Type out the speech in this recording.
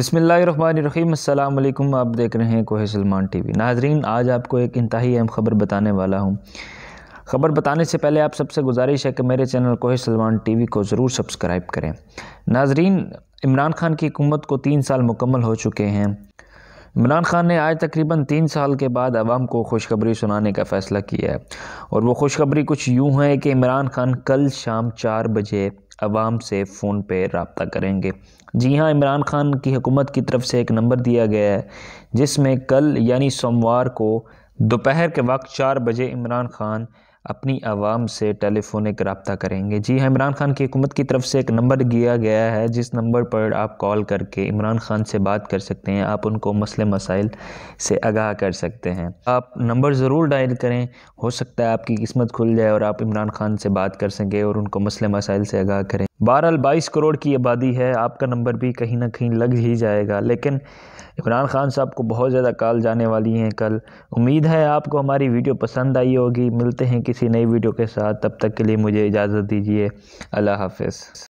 बसमीम अल्लाम आप देख रहे हैं कोह सलमान टी वी नाजरीन आज आपको एक इंतहाई अहम ख़बर बताने वाला हूँ ख़बर बताने से पहले आप सबसे गुजारिश है कि मेरे channel Koh Salman T V को ज़रूर सब्सक्राइब करें नाजरीन इमरान खान की हुकूमत को तीन साल मुकम्मल हो चुके हैं इमरान खान ने आज तकरीबन तीन साल के बाद आवाम को खुशखबरी सुनाने का फ़ैसला किया है और वो खुशखबरी कुछ यूँ है कि इमरान खान कल शाम चार बजे आवाम से फ़ोन पे रबता करेंगे जी हाँ इमरान खान की हुकूमत की तरफ से एक नंबर दिया गया है जिसमें कल यानी सोमवार को दोपहर के वक्त चार बजे इमरान खान अपनी आवाम से टेलीफोनिक रबता करेंगे जी हाँ इमरान खान की हुकूमत की तरफ से एक नंबर दिया गया है जिस नंबर पर आप कॉल करके इमरान खान से बात कर सकते हैं आप उनको मसले मसाइल से आगाह कर सकते हैं आप नंबर ज़रूर डायल करें हो सकता है आपकी किस्मत खुल जाए और आप इमरान खान से बात कर सकें और उनको मसले मसाइल से आगाह करें बहरहाल बाईस करोड़ की आबादी है आपका नंबर भी कहीं ना कहीं लग ही जाएगा लेकिन इमरान खान साहब को बहुत ज़्यादा कॉल जाने वाली हैं कल उम्मीद है आपको हमारी वीडियो पसंद आई होगी मिलते हैं किसी नई वीडियो के साथ तब तक के लिए मुझे इजाज़त दीजिए अल्लाह हाफिज़